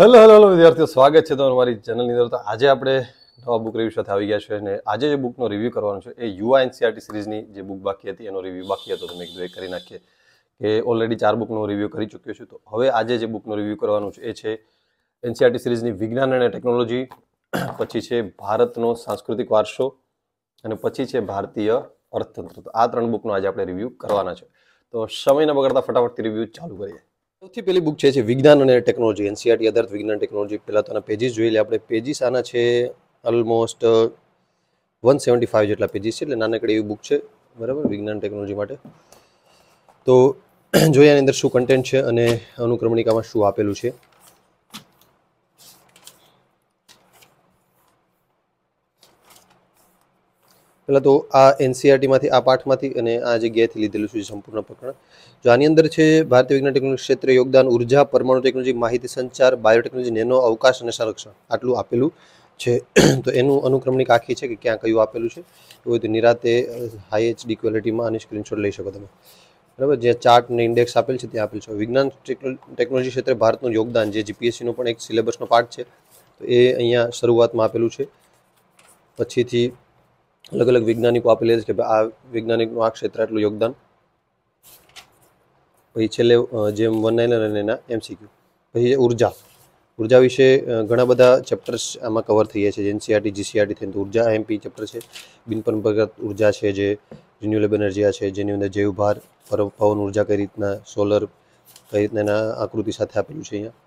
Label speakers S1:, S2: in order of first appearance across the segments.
S1: hello hello hello વિદ્યાર્થીઓ સ્વાગત છે તમારું મારી ચેનલની અંદર તો આજે આપણે નવા બુક રિવ્યૂ સાથે આવી ગયા છે અને આજે જે બુકનો રિવ્યૂ કરવાનો છે એ યુવા એનસીઆરટી સિરીઝની જે બુક બાકી હતી એનો રિવ્યૂ બાકી હતો તમે કીધું એ કરી નાખીએ કે ઓલરેડી ચાર બુકનો રિવ્યૂ કરી ચૂક્યો છું તો હવે આજે જે બુકનો રિવ્યૂ કરવાનું છે એ છે એનસીઆરટી સિરીઝની વિજ્ઞાન અને ટેકનોલોજી પછી છે ભારતનો સાંસ્કૃતિક વારસો અને પછી છે ભારતીય અર્થતંત્ર તો આ ત્રણ બુકનો આજે આપણે રિવ્યૂ કરવાના છે તો સમયના બગડતા ફટાફટથી રિવ્યૂ ચાલુ કરીએ સૌથી પહેલી બુક છે છે વિજ્ઞાન અને ટેકનોલોજી એનસીઆરટી e આધારિત વિજ્ઞાન ટેકનોલોજી પહેલાં તો આના પેજીસ જોઈ લે આપણે પેજીસ આના છે ઓલમોસ્ટ વન સેવન્ટી ફાઇવ જેટલા પેજીસ છે એટલે નાનકડી એવી બુક છે બરાબર વિજ્ઞાન ટેકનોલોજી માટે તો જોઈએ આની અંદર શું કન્ટેન્ટ છે અને અનુક્રમણિકામાં શું આપેલું છે પહેલાં તો આ એનસીઆરટીમાંથી e આ પાઠમાંથી અને આ જગ્યાએથી લીધેલું છે સંપૂર્ણ પ્રકરણ જો આની અંદર છે ભારતીય વિજ્ઞાન ટેકનોલોજી ક્ષેત્રે યોગદાન ઉર્જા પરમાણુ ટેકનોલોજી માહિતી સંચાર બાયોટેકનોલોજી નેનો અવકાશ અને સંરક્ષણ આટલું આપેલું છે તો એનું અનુક્રમણિક આખી છે કે ક્યાં કયું આપેલું છે એવું તો નિરાતે હાઈ એચડી ક્વોલિટીમાં આની સ્ક્રીનશોટ લઈ શકો તમે બરાબર જે ચાર્ટ ને ઇન્ડેક્સ આપેલ છે ત્યાં આપેલ છે વિજ્ઞાન ટેકનોલોજી ક્ષેત્રે ભારતનું યોગદાન જે જીપીએસસીનો પણ એક સિલેબસનો પાર્ટ છે તો એ અહીંયા શરૂઆતમાં આપેલું છે પછીથી અલગ અલગ વૈજ્ઞાનિકો આપેલી છે કે આ વૈજ્ઞાનિકનું આ ક્ષેત્ર એટલું યોગદાન પછી છેલ્લે જેમ વન નાઇનર અને એના એમસીક્યુ પછી ઉર્જા ઉર્જા વિશે ઘણા બધા ચેપ્ટર્સ આમાં કવર થઈ ગયા છે એનસીઆરટી જીસીઆરટી થઈને ઉર્જા એમપી ચેપ્ટર છે બિનપરંપરાગત ઉર્જા છે જે રિન્યુએબલ એનર્જી છે જેની અંદર જૈવભાર પવન ઉર્જા કઈ રીતના સોલર કઈ રીતના એના આકૃતિ સાથે આપેલું છે અહીંયા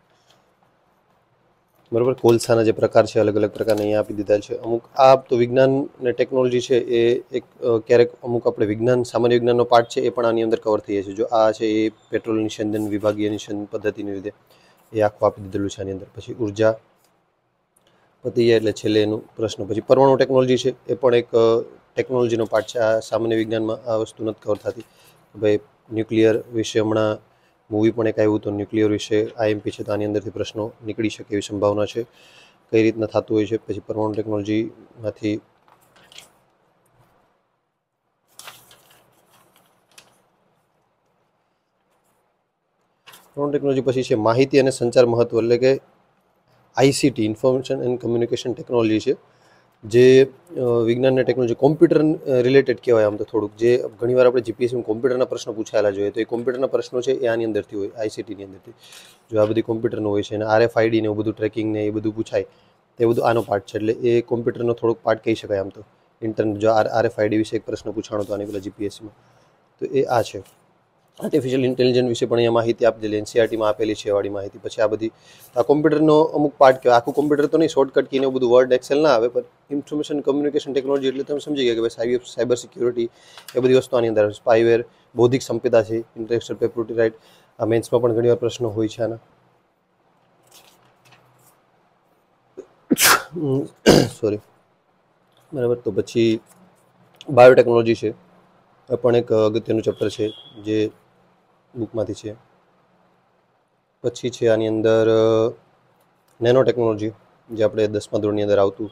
S1: બરાબર કોલસાના જે પ્રકાર છે અલગ અલગ પ્રકારના અહીંયા આપી દીધા છે અમુક આ તો વિજ્ઞાન અને ટેકનોલોજી છે એ એક ક્યારેક અમુક આપણે વિજ્ઞાન સામાન્ય વિજ્ઞાનનો પાર્ટ છે એ પણ આની અંદર કવર થઈ છે જો આ છે એ પેટ્રોલ નિષંધન વિભાગીય નિષંધન પદ્ધતિની લીધે એ આખું આપી દીધેલું છે આની અંદર પછી ઉર્જા પતી જાય એટલે છેલ્લે એનું પ્રશ્ન પછી પરમાણુ ટેકનોલોજી છે એ પણ એક ટેકનોલોજીનો પાર્ટ છે આ સામાન્ય વિજ્ઞાનમાં આ વસ્તુ નથી કવર થતી ભાઈ ન્યુક્લિયર વિશે હમણાં મૂવી પણ એક આવ્યું તો ન્યુક્લિયર વિશે આઈએમપી છે તો આની અંદરથી પ્રશ્નો નીકળી શકે એવી સંભાવના છે કઈ રીતના થતું હોય છે પછી પરમાણુ ટેકનોલોજીમાંથી પરમાણુ ટેકનોલોજી પછી છે માહિતી અને સંચાર મહત્વ એટલે કે ICT information and communication technology છે જે વિજ્ઞાન અને ટેકનોલોજી કોમ્પ્યુટર રિલેટેડ કહેવાય આમ તો થોડુંક જે ઘણીવાર આપણે જીપીએસમાં કોમ્પ્યુટરના પ્રશ્નો પૂછાયેલા જોઈએ તો એ કોમ્પ્યુટરના પ્રશ્નો છે એ આની અંદરથી હોય આઈસીટીની અંદરથી જો આ બધી કોમ્પ્યુટરનું હોય છે અને આરએફઆઈડી ને એવું બધું ટ્રેકિંગ ને એ બધું પૂછાય તે બધું આનો પાર્ટ છે એટલે એ કોમ્પ્યુટરનો થોડોક પાર્ટ કહી શકાય આમ તો ઇન્ટરનેટ જો આર આરએફઆઈડી વિશે એક પ્રશ્ન પૂછાણો તો આની પેલા જીપીએસસીમાં તો એ આ છે આર્ટિફિશિયલ ઇન્ટેલિજન્સ વિશે પણ અહીંયા માહિતી આપેલી એનસીઆરટીમાં આપેલી છે વાળી માહિતી પછી આ બધી આ કોમ્પ્યુટરનો અમુક પાર્ટ કહેવાય આખું કોમ્પ્યુટર તો નહીં શોર્ટકટ કહીને બધું વર્ડ એક્સેલ ના આવે પણ ઇન્ફોર્મેશન કમ્યુનિકેશન ટેકનોલોજી એટલે તમે સમજી ગયા કે ભાઈ સાયબર સિક્યુરિટી એ બધી વસ્તુ આની અંદર સ્પાઈવેર બૌદ્ધિક સંપદા છે ઇન્ટેલેક્ચુઅલ પ્રોપર્ટી રાઇટ આ મેન્સમાં પણ ઘણીવાર પ્રશ્નો હોય છે આના સોરી બરાબર તો પછી બાયોટેકનોલોજી છે પણ એક અગત્યનું ચેપ્ટર છે જે બુકમાંથી છે પછી છે આની અંદર નેનો ટેકનોલોજી જે આપણે દસમા ધોરણની અંદર આવતું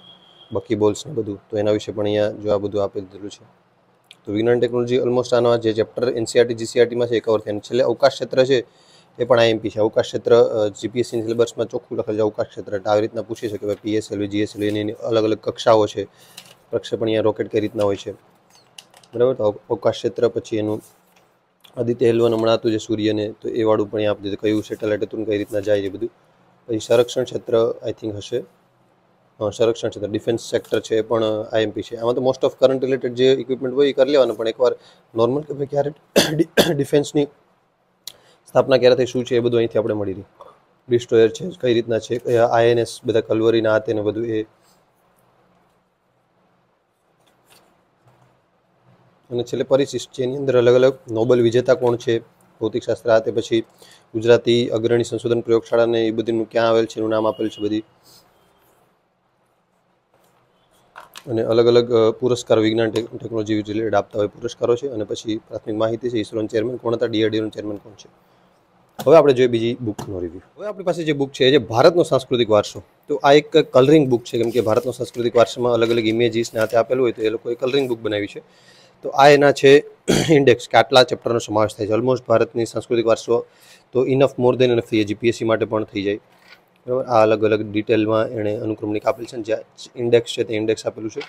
S1: બકી બોલ્સ ને બધું તો એના વિશે પણ અહીંયા જો આ બધું આપી દીધેલું છે તો વિજ્ઞાન ટેકનોલોજી ઓલમોસ્ટ આના જે ચેપ્ટર એનસીઆરટી જીસીઆરટીમાં છે એ કવર થયા છેલ્લે અવકાશ ક્ષેત્ર છે એ પણ આઈએમપી છે અવકાશ ક્ષેત્ર જીપીએસસી સિલેબસમાં ચોખ્ખું લખેલ છે અવકાશ ક્ષેત્ર એટલે આવી રીતના પૂછી છે કે ભાઈ પીએસએલવી જીએસએલવી એની અલગ અલગ કક્ષાઓ છે પ્રક્ષેપણીય રોકેટ કઈ રીતના હોય છે બરાબર તો અવકાશ ક્ષેત્ર પછી એનું આદિત્ય હેલવાનું હમણાં હતું જે સૂર્યને તો એ વાળું પણ આપણે કયું સેટેલાઇટ હતું કઈ રીતના જાય છે બધું પછી સંરક્ષણ ક્ષેત્ર આઈ થિંક હશે સંરક્ષણ ક્ષેત્ર ડિફેન્સ સેક્ટર છે પણ આઈએમપી છે આમાં તો મોસ્ટ ઓફ કરંટ રિલેટેડ જે ઇક્વિપમેન્ટ હોય એ કરી લેવાનું પણ એકવાર નોર્મલ કે ભાઈ ક્યારે ડિફેન્સની સ્થાપના ક્યારે થઈ શું છે એ બધું અહીંથી આપણે મળી રહ્યું ડિસ્ટ્રોયર છે કઈ રીતના છે આઈએનએસ બધા કલવરીના આ તેને બધું એ અને છેલ્લે પરિશિષ્ટ છે એની અંદર અલગ અલગ નોબલ વિજેતા કોણ છે ભૌતિકશાસ્ત્ર તે પછી ગુજરાતી અગ્રણી સંશોધન પ્રયોગશાળાને એ બધીનું ક્યાં આવેલ છે એનું નામ આપેલ છે બધી અને અલગ અલગ પુરસ્કાર વિજ્ઞાન ટેકનોલોજી રિલેટેડ આપતા હોય પુરસ્કારો છે અને પછી પ્રાથમિક માહિતી છે ઇસરોના ચેરમેન કોણ હતા ડીઆરડીઓના ચેરમેન કોણ છે હવે આપણે જોઈએ બીજી બુકનો રિવ્યુ હવે આપણી પાસે જે બુક છે જે ભારતનો સાંસ્કૃતિક વારસો તો આ એક કલરિંગ બુક છે કેમ કે ભારતનો સાંસ્કૃતિક વારસામાં અલગ અલગ ઇમેજીસને હાથે આપેલું હોય તો એ લોકોએ કલરિંગ બુક બનાવી છે તો આ એના છે ઇન્ડેક્સ કે આટલા ચેપ્ટરનો સમાવેશ થાય છે ઓલમોસ્ટ ભારતની સાંસ્કૃતિક વારસો તો ઇનફ મોર દેન ઇનફ થઈ જાય જીપીએસસી માટે પણ થઈ જાય બરાબર આ અલગ અલગ ડિટેલમાં એણે અનુક્રમણિક આપેલ છે જ્યાં ઇન્ડેક્સ છે તે ઇન્ડેક્સ આપેલું છે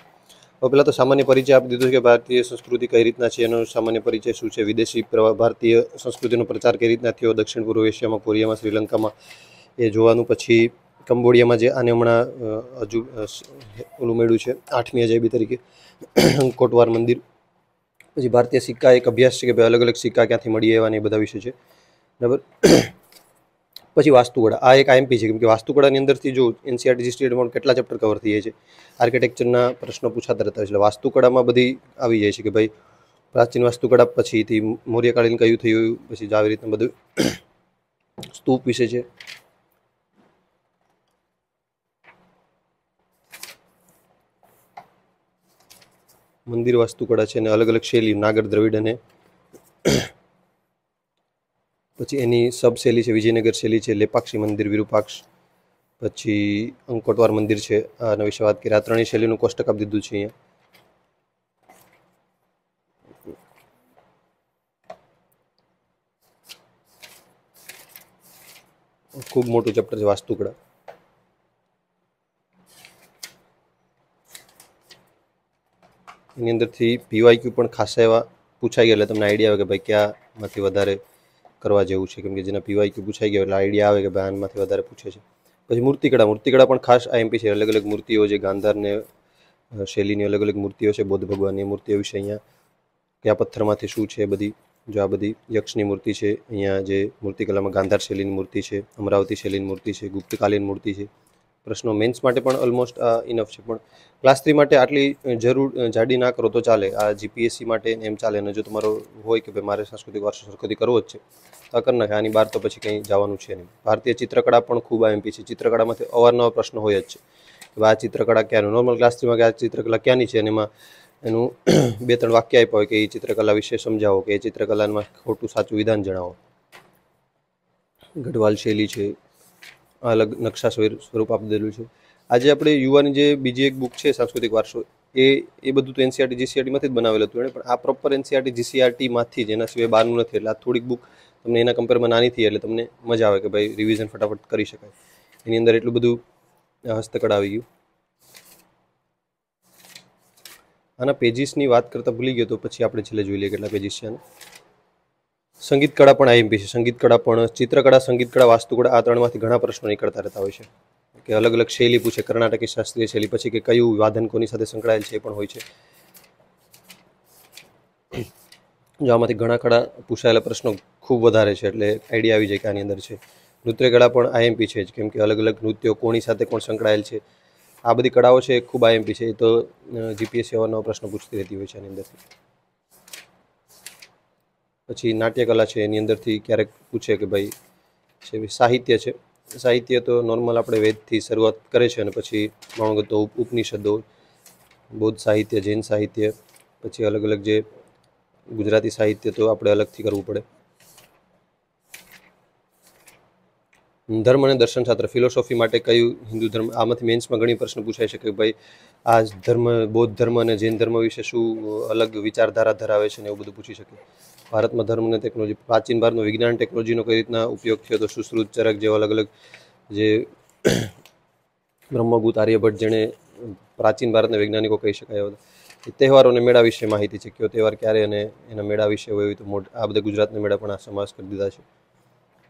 S1: હવે પહેલાં તો સામાન્ય પરિચય આપી દીધો છે કે ભારતીય સંસ્કૃતિ કઈ રીતના છે એનો સામાન્ય પરિચય શું છે વિદેશી ભારતીય સંસ્કૃતિનો પ્રચાર કઈ રીતના થયો દક્ષિણ પૂર્વ એશિયામાં કોરિયામાં શ્રીલંકામાં એ જોવાનું પછી કંબોડિયામાં જે આને હમણાં હજુ ઓલું મેળ્યું છે આઠમી અજાયબી તરીકે કોટવાર મંદિર પછી ભારતીય સિક્કા એક અભ્યાસ છે કે ભાઈ અલગ અલગ સિક્કા ક્યાંથી મળી એવાને એ બધા વિશે છે બરાબર પછી વાસ્તુકળા આ એક આઈએમપી છે કેમ કે વાસ્તુકળાની અંદરથી જો એનસીઆરટી સ્ટેટમાં કેટલા ચેપ્ટર કવર થઈ જાય છે આર્કિટેક્ચરના પ્રશ્નો પૂછાતા રહેતા હોય છે એટલે વાસ્તુકળામાં બધી આવી જાય છે કે ભાઈ પ્રાચીન વાસ્તુકળા પછીથી મૌર્યકાલીન કયું થયું પછી આવી રીતના બધું સ્તૂપ વિશે છે મંદિર વાસ્તુકળા છે અને અલગ અલગ શૈલી નાગર દ્રવિડ અને પછી એની સબ શૈલી છે વિજયનગર શૈલી છે લેપાક્ષી મંદિર વિરૂપાક્ષ પછી અંકોટવાર મંદિર છે આના વિશે વાત કરી આ ત્રણેય શૈલીનું કોષ્ટક આપી દીધું છે અહીંયા ખૂબ મોટું ચેપ્ટર છે વાસ્તુકળા એની અંદરથી પીવાયક્યુ પણ ખાસા એવા પૂછાઈ ગયા એટલે તમને આઈડિયા આવે કે ભાઈ ક્યાંમાંથી વધારે કરવા જેવું છે કેમ કે જેના પીવાયક્યુ પૂછાઈ ગયા એટલે આઈડિયા આવે કે ભાઈ આનમાંથી વધારે પૂછે છે પછી મૂર્તિકળા મૂર્તિકળા પણ ખાસ આ એમપી છે અલગ અલગ મૂર્તિઓ જે ગાંધારને શૈલીની અલગ અલગ મૂર્તિઓ છે બૌદ્ધ ભગવાનની મૂર્તિઓ વિશે અહીંયા કયા પથ્થરમાંથી શું છે બધી જો આ બધી યક્ષની મૂર્તિ છે અહીંયા જે મૂર્તિકલામાં ગાંધાર શૈલીની મૂર્તિ છે અમરાવતી શૈલીની મૂર્તિ છે ગુપ્તકાલીન મૂર્તિ છે પ્રશ્નો મેન્સ માટે પણ ઓલમોસ્ટ આ ઇનફ છે પણ ક્લાસ થ્રી માટે આટલી જરૂર જાડી ના કરો તો ચાલે આ જીપીએસસી માટે એમ ચાલે અને જો તમારો હોય કે ભાઈ મારે સાંસ્કૃતિક વારસો સરખદી કરવો જ છે તો કર નાખે આની બહાર તો પછી કંઈ જવાનું છે નહીં ભારતીય ચિત્રકળા પણ ખૂબ એમપી છે ચિત્રકળામાંથી અવારનવાર પ્રશ્ન હોય જ છે કે આ ચિત્રકળા ક્યાંનું નોર્મલ ક્લાસ થ્રીમાં કે આ ચિત્રકળા ક્યાંની છે અને એમાં એનું બે ત્રણ વાક્ય આપ્યા હોય કે એ ચિત્રકલા વિશે સમજાવો કે એ ચિત્રકલામાં ખોટું સાચું વિધાન જણાવો ગઢવાલ શૈલી છે અલગ નકશા સ્વરૂપ આપી દીધેલું છે આજે આપણે યુવાની જે બીજી એક બુક છે સાંસ્કૃતિક વારસો એ એ બધું તો એનસીઆરટી જીસીઆરટીમાંથી e e જ બનાવેલું હતું એણે પણ આ પ્રોપર એનસીઆરટી જીસીઆરટીમાંથી જ એના સિવાય બહારનું નથી એટલે આ થોડીક બુક તમને એના કમ્પેરમાં નાની થઈ એટલે તમને મજા આવે કે ભાઈ રિવિઝન ફટાફટ કરી શકાય એની અંદર એટલું બધું હસ્તકળા આવી ગયું આના પેજીસની વાત કરતાં ભૂલી ગયો તો પછી આપણે છેલ્લે જોઈ લઈએ કેટલા પેજીસ છે આના સંગીત કળા પણ આઈએમપી છે સંગીત કળા પણ ચિત્રકળા સંગીત કળા વાસ્તુકળા આ ત્રણમાંથી ઘણા પ્રશ્નો નીકળતા રહેતા હોય છે કે અલગ અલગ શૈલી પૂછે કર્ણાટકી શાસ્ત્રીય શૈલી પછી કે કયું વાદન કોની સાથે સંકળાયેલ છે એ પણ હોય છે જો આમાંથી ઘણા કળા પૂછાયેલા પ્રશ્નો ખૂબ વધારે છે એટલે આઈડિયા આવી જાય કે આની અંદર છે નૃત્ય કળા પણ આઈએમપી છે જ કેમ કે અલગ અલગ નૃત્યો કોની સાથે કોણ સંકળાયેલ છે આ બધી કળાઓ છે ખૂબ આઈએમપી છે એ તો જીપીએસસી આવવાનો પ્રશ્ન પૂછતી રહેતી હોય છે આની અંદરથી પછી નાટ્યકલા છે એની અંદરથી ક્યારેક પૂછે કે ભાઈ છે સાહિત્ય છે સાહિત્ય તો નોર્મલ આપણે વેદથી શરૂઆત કરે છે અને પછી માણો તો ઉપનિષદો બૌદ્ધ સાહિત્ય જૈન સાહિત્ય પછી અલગ અલગ જે ગુજરાતી સાહિત્ય તો આપણે અલગથી કરવું પડે ધર્મ અને દર્શનશાસ્ત્ર ફિલોસોફી માટે કયું હિન્દુ ધર્મ આમાંથી મેન્સમાં ઘણી પ્રશ્ન પૂછાય છે કે ભાઈ આ ધર્મ બૌદ્ધ ધર્મ અને જૈન ધર્મ વિશે શું અલગ વિચારધારા ધરાવે છે ને એવું બધું પૂછી શકે ભારતમાં ધર્મ અને ટેકનોલોજી પ્રાચીન ભારતનો વિજ્ઞાન ટેકનોલોજીનો કઈ રીતના ઉપયોગ થયો હતો સુશ્રુત ચરક જેવા અલગ અલગ જે બ્રહ્મગુત આર્યભટ્ટ જેણે પ્રાચીન ભારતના વૈજ્ઞાનિકો કહી શકાય હતા તહેવારોને મેળા વિશે માહિતી છે કયો તહેવાર ક્યારે અને એના મેળા વિશે હોય એવી તો મોટ આ બધા ગુજરાતના મેળા પણ આ સમાસ કરી દીધા છે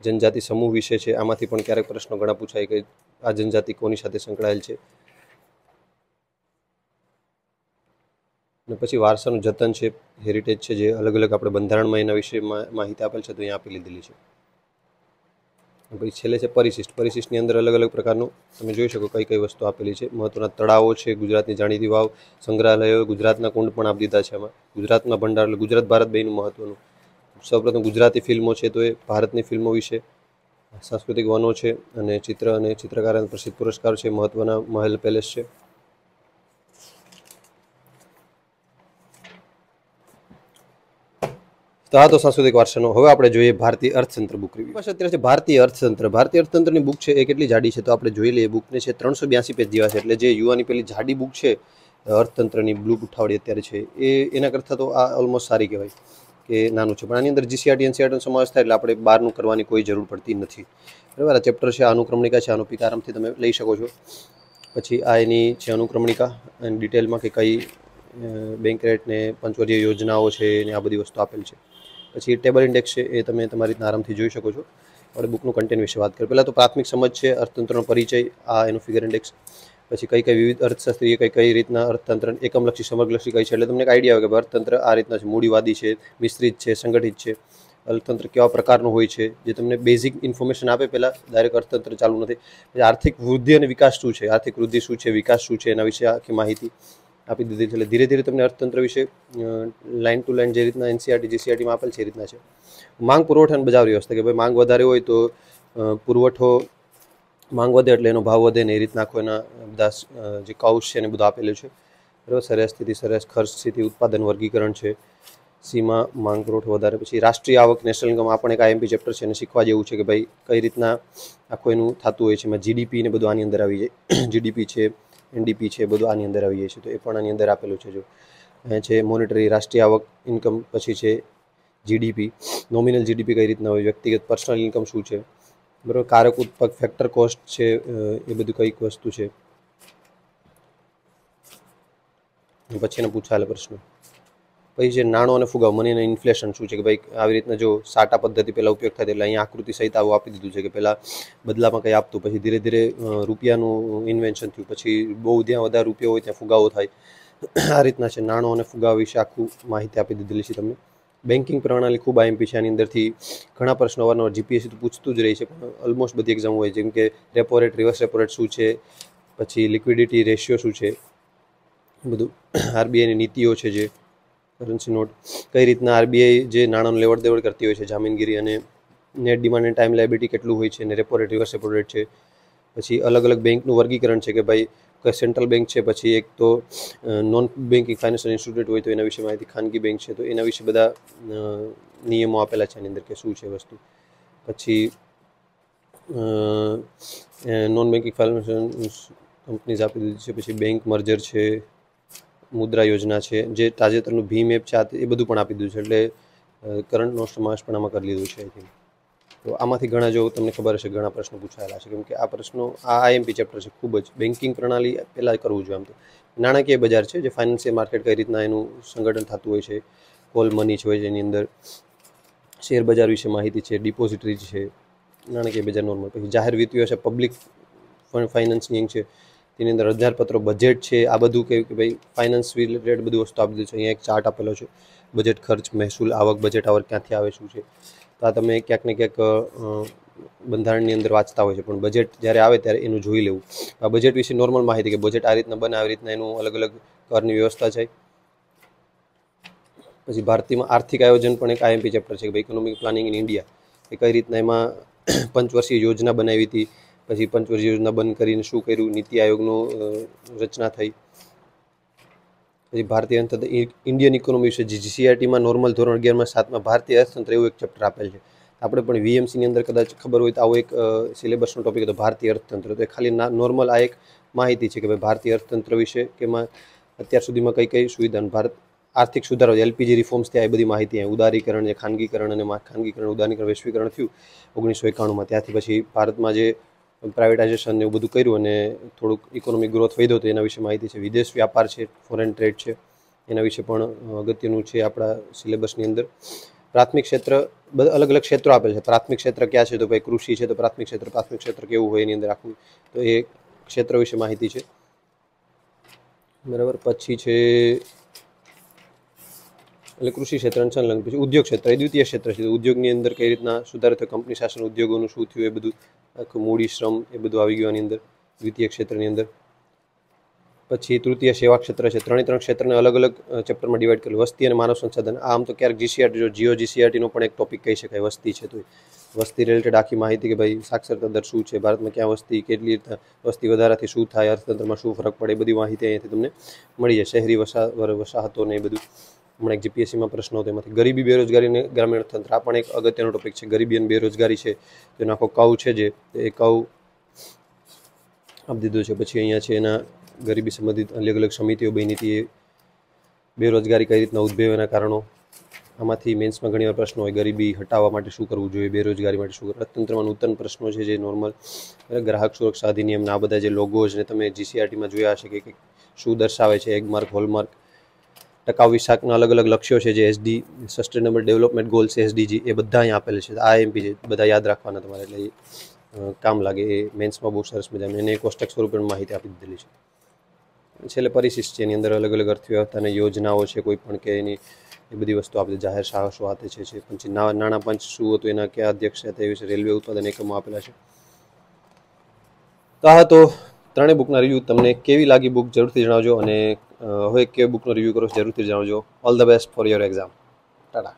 S1: જનજાતિ સમૂહ વિશે છે આમાંથી પણ ક્યારેક પ્રશ્નો ઘણા પૂછાય કે આ જનજાતિ કોની સાથે સંકળાયેલ છે અને પછી વારસાનું જતન છે હેરિટેજ છે જે અલગ અલગ આપણે બંધારણમાં એના વિશે માહિતી આપેલ છે તો અહીંયા આપી લીધેલી છે પછી છેલ્લે છે પરિશિષ્ટ પરિશિષ્ટની અંદર અલગ અલગ પ્રકારનું તમે જોઈ શકો કઈ કઈ વસ્તુ આપેલી છે મહત્ત્વના તળાવો છે ગુજરાતની જાણીતી વાવ સંગ્રહાલયો ગુજરાતના કુંડ પણ આપી દીધા છે આમાં ગુજરાતના ભંડાર એટલે ગુજરાત ભારત બેનું મહત્વનું સૌપ્રથમ ગુજરાતી ફિલ્મો છે તો એ ભારતની ફિલ્મો વિશે સાંસ્કૃતિક વનો છે અને ચિત્ર અને ચિત્રકારના પ્રસિદ્ધ પુરસ્કાર છે મહત્ત્વના મહેલ પેલેસ છે તો આ તો સાંસ્કૃતિક વારસાનો હવે આપણે જોઈએ ભારતીય અર્થતંત્ર બુક રિવ્યુ પાસે અત્યારે છે ભારતીય અર્થતંત્ર ભારતીય અર્થતંત્રની બુક છે એ કેટલી જાડી છે તો આપણે જોઈ લઈએ બુકને છે ત્રણસો બ્યાસી પેજ જેવા છે એટલે જે યુવાની પેલી જાડી બુક છે અર્થતંત્રની બ્લુ ઉઠાવડી અત્યારે છે એ એના કરતાં તો આ ઓલમોસ્ટ સારી કહેવાય કે નાનું છે પણ આની અંદર જીસીઆરટી એનસીઆરટીનો સમાવેશ થાય એટલે આપણે બહારનું કરવાની કોઈ જરૂર પડતી નથી બરાબર આ ચેપ્ટર છે આ અનુક્રમણિકા છે આનો પીક આરામથી તમે લઈ શકો છો પછી આ એની છે અનુક્રમણિકા અને ડિટેલમાં કે કઈ બેંક રેટ ને પંચવર્ગીય યોજનાઓ છે ને આ બધી વસ્તુ આપેલ છે પછી ટેબલ ઇન્ડેક્સ છે એ તમે તમારી રીતના આરામથી જોઈ શકો છો આપણે બુકનું કન્ટેન્ટ વિશે વાત કરીએ પહેલાં તો પ્રાથમિક સમજ છે અર્થતંત્રનો પરિચય આ એનું ફિગર ઇન્ડેક્સ પછી કઈ કઈ વિવિધ અર્થશાસ્ત્રીય કઈ કઈ રીતના અર્થતંત્ર એકમલક્ષી સમગ્રલક્ષી કઈ છે એટલે તમને એક આઈડિયા આવે કે અર્થતંત્ર આ રીતના છે મૂડીવાદી છે મિશ્રિત છે સંગઠિત છે અર્થતંત્ર કેવા પ્રકારનું હોય છે જે તમને બેઝિક ઇન્ફોર્મેશન આપે પહેલાં ડાયરેક્ટ અર્થતંત્ર ચાલુ નથી આર્થિક વૃદ્ધિ અને વિકાસ શું છે આર્થિક વૃદ્ધિ શું છે વિકાસ શું છે એના વિશે આખી માહિતી આપી દીધી એટલે ધીરે ધીરે તમને અર્થતંત્ર વિશે લાઇન ટુ લાઇન જે રીતના એનસીઆરટી જીસીઆરટીમાં આપેલ છે એ રીતના છે માંગ પુરવઠા અને બજાર વ્યવસ્થા કે ભાઈ માંગ વધારે હોય તો પુરવઠો માંગ વધે એટલે એનો ભાવ વધે ને એ રીતના આખો એના બધા જે કૌશ છે એને બધું આપેલું છે બરાબર સરેરાશ સ્થિતિ સરેરાશ ખર્ચ સ્થિતિ ઉત્પાદન વર્ગીકરણ છે સીમા માંગ પુરવઠો વધારે પછી રાષ્ટ્રીય આવક નેશનલ ઇન્કમ આ પણ એક આઈએમપી ચેપ્ટર છે અને શીખવા જેવું છે કે ભાઈ કઈ રીતના આખું એનું થતું હોય છે એમાં જીડીપી ને બધું આની અંદર આવી જાય જીડીપી છે એનડીપી છે બધું આની અંદર આવીએ છીએ તો એ પણ આની અંદર આપેલું છે જો છે મોનિટરી રાષ્ટ્રીય આવક ઇન્કમ પછી છે જીડીપી નોમિનલ જીડીપી કઈ રીતના હોય વ્યક્તિગત પર્સનલ ઇન્કમ શું છે બરાબર કારક ઉત્પાદક ફેક્ટર કોસ્ટ છે એ બધું કઈક વસ્તુ છે પછી પછીના પૂછાયેલા પ્રશ્નો પછી જે નાણો અને ફુગાવ મને અને ઇન્ફ્લેશન શું છે કે ભાઈ આવી રીતના જો સાટા પદ્ધતિ પહેલાં ઉપયોગ થતી એટલે અહીંયા આકૃતિ સહિત આવું આપી દીધું છે કે પહેલાં બદલામાં કંઈ આપતું પછી ધીરે ધીરે રૂપિયાનું ઇન્વેન્શન થયું પછી બહુ જ્યાં વધારે રૂપિયા હોય ત્યાં ફુગાવો થાય આ રીતના છે નાણો અને ફુગાવ વિશે આખું માહિતી આપી દીધેલી છે તમને બેન્કિંગ પ્રણાલી ખૂબ આઈએમપી છે આની અંદરથી ઘણા પ્રશ્નો અવારનવાર જીપીએસસી તો પૂછતું જ રહી છે પણ ઓલમોસ્ટ બધી એક્ઝામ હોય જેમ કે repo rate reverse repo rate શું છે પછી લિક્વિડિટી રેશિયો શું છે બધું આરબીઆઈની નીતિઓ છે જે કરન્સી નોટ કઈ રીતના આરબીઆઈ જે નાણાંનું લેવડ દેવડ કરતી હોય છે જામીનગીરી અને net demand and time liability કેટલું હોય છે ને repo rate reverse repo rate છે પછી અલગ અલગ બેંકનું વર્ગીકરણ છે કે ભાઈ સેન્ટ્રલ બેંક છે પછી એક તો નોન બેન્કિંગ ફાઇનાન્શિયલ ઇન્સ્ટિટ્યૂટ હોય તો એના વિશે માહિતી ખાનગી બેંક છે તો એના વિશે બધા નિયમો આપેલા છે એની અંદર કે શું છે વસ્તુ પછી નોન બેન્કિંગ ફાઇનાન્શિયલ કંપનીઝ આપી દીધી છે પછી બેંક મર્જર છે મુદ્રા યોજના છે જે તાજેતરનું ભીમ એપ છે એ બધું પણ આપી દીધું છે એટલે કરંટનો સમાવેશ પણ આમાં કરી લીધું છે તો આમાંથી ઘણા જો તમને ખબર હશે ઘણા પ્રશ્નો પૂછાયેલા છે કેમકે આ પ્રશ્નો આ આઈએમપી ચેપ્ટર છે ખૂબ જ બેન્કિંગ પ્રણાલી પહેલાં કરવું જોઈએ આમ તો નાણાકીય બજાર છે જે ફાઇનાન્શિયલ માર્કેટ કઈ રીતના એનું સંગઠન થતું હોય છે કોલ મની છે હોય જેની અંદર શેર બજાર વિશે માહિતી છે ડિપોઝિટરી છે નાણાકીય બજાર નોર્મલ પછી જાહેર વિત્તીય છે પબ્લિક ફાઇનાન્સિંગ છે તેની અંદર હજારપત્રો બજેટ છે આ બધું કે ભાઈ ફાઇનાન્સ રિલેટેડ બધું વસ્તુ આપી દીધું છે અહીંયા એક ચાર્ટ આપેલો છે બજેટ ખર્ચ મહેસૂલ આવક બજેટ આવક ક્યાંથી આવે શું છે તો આ તમે ક્યાંક ને ક્યાંક બંધારણની અંદર વાંચતા હોય છે પણ બજેટ જ્યારે આવે ત્યારે એનું જોઈ લેવું આ બજેટ વિશે નોર્મલ માહિતી કે બજેટ આ રીતના બને આવી રીતના એનું અલગ અલગ કરની વ્યવસ્થા છે પછી ભારતીયમાં આર્થિક આયોજન પણ એક આઈએમપી ચેપ્ટર છે કે ભાઈ ઇકોનોમિક પ્લાનિંગ ઇન ઇન્ડિયા એ કઈ રીતના એમાં પંચવર્ષીય યોજના બનાવી હતી પછી પંચવર્ષ યોજના બંધ કરીને શું કર્યું નીતિ આયોગનો રચના થઈ પછી ભારતીય અર્થતંત્ર ઇન્ડિયન ઇકોનોમી વિશે જે જીસીઆરટીમાં નોર્મલ ધોરણ અગિયારમાં સાતમાં ભારતીય અર્થતંત્ર એવું એક ચેપ્ટર આપેલ છે આપણે પણ વીએમસીની અંદર કદાચ ખબર હોય તો આવો એક સિલેબસનો ટોપિક હતો ભારતીય અર્થતંત્ર તો એ ખાલી નોર્મલ આ એક માહિતી છે કે ભાઈ ભારતીય અર્થતંત્ર વિશે કે એમાં અત્યાર સુધીમાં કઈ કઈ સુવિધા ભારત આર્થિક સુધારો એલપીજી રિફોર્મ્સ ત્યાં એ બધી માહિતી ઉદારીકરણ જે ખાનગીકરણ અને ખાનગીકરણ ઉદારીકરણ વૈશ્વિકરણ થયું ઓગણીસો એકાણુંમાં ત્યાંથી પછી ભારતમાં જે પ્રાઇવેટાઇઝેશન એવું બધું કર્યું અને થોડુંક ઇકોનોમિક ગ્રોથ વધ્યો તો એના વિશે માહિતી છે વિદેશ વ્યાપાર છે ફોરેન ટ્રેડ છે એના વિશે પણ અગત્યનું છે આપણા સિલેબસની અંદર પ્રાથમિક ક્ષેત્ર બધા અલગ અલગ ક્ષેત્રો આપે છે પ્રાથમિક ક્ષેત્ર ક્યાં છે તો ભાઈ કૃષિ છે તો પ્રાથમિક ક્ષેત્ર પ્રાથમિક ક્ષેત્ર કેવું હોય એની અંદર રાખવું તો એ ક્ષેત્ર વિશે માહિતી છે બરાબર પછી છે એટલે કૃષિ ક્ષેત્રને સંલગ્ન પછી ઉદ્યોગ ક્ષેત્ર એ દ્વિતીય ક્ષેત્ર છે ઉદ્યોગની અંદર કઈ રીતના સુધારો થયો કંપની શાસન ઉદ્યોગોનું શું થયું એ બધું આખું મૂડી શ્રમ એ બધું આવી ગયું આની અંદર દ્વિતીય ક્ષેત્રની અંદર પછી તૃતીય સેવા ક્ષેત્ર છે ત્રણે ત્રણ ક્ષેત્રને અલગ અલગ ચેપ્ટરમાં ડિવાઈડ કર્યું વસ્તી અને માનવ સંસાધન આમ તો ક્યારેક જીસીઆરટી જો જીઓ જીસીઆરટીનો પણ એક ટોપિક કહી શકાય વસ્તી છે તો વસ્તી રિલેટેડ આખી માહિતી કે ભાઈ સાક્ષરતા દર શું છે ભારતમાં ક્યાં વસ્તી કેટલી રીતે વસ્તી વધારાથી શું થાય અર્થતંત્રમાં શું ફરક પડે એ બધી માહિતી અહીંયાથી તમને મળી જાય શહેરી વસા વસાહતોને એ બધું હમણાં એક જીપીએસસીમાં પ્રશ્નો હતો એમાંથી ગરીબી બેરોજગારી અને ગ્રામીણ અર્થતંત્ર આ પણ એક અગત્યનો ટોપિક છે ગરીબી અને બેરોજગારી છે તેનો આખો કવ છે જે એ કવ આપી દીધો છે પછી અહીંયા છે એના ગરીબી સંબંધિત અલગ અલગ સમિતિઓ બની હતી એ બેરોજગારી કઈ રીતના ઉદ્ભવે એના કારણો આમાંથી મેન્સમાં ઘણીવાર પ્રશ્નો હોય ગરીબી હટાવવા માટે શું કરવું જોઈએ બેરોજગારી માટે શું કરવું અર્થતંત્રમાં નૂતન પ્રશ્નો છે જે નોર્મલ ગ્રાહક સુરક્ષા અધિનિયમના આ બધા જે લોગોઝ ને તમે જીસીઆરટીમાં જોયા હશે કે શું દર્શાવે છે એગમાર્ક હોલમાર્ક ટકાઉ વિશાખના અલગ અલગ લક્ષ્યો છે જે SD sustainable development goals SDG એ બધા અહીં આપેલ છે આ એમપી જે બધા યાદ રાખવાના તમારે એટલે કામ લાગે એ મેન્સમાં બહુ સરસ મજાની એને કોષ્ટક સ્વરૂપે માહિતી આપી દીધેલી છે છેલ્લે પરિશિષ્ટ છે એની અંદર અલગ અલગ અર્થવ્યવસ્થાની યોજનાઓ છે કોઈ પણ કે એની એ બધી વસ્તુ આપણે જાહેર સાહસો હાથે છે પછી નાણાં પંચ શું હતું એના કયા અધ્યક્ષ હતા એ વિશે રેલવે ઉત્પાદન એકમો આપેલા છે તો આ તો ત્રણેય બુકના રિવ્યૂ તમને કેવી લાગી બુક જરૂરથી જણાવજો અને હવે કે બુકનો રિવ્યૂ કરો જરૂરથી જણાવજો all the best for your exam Tata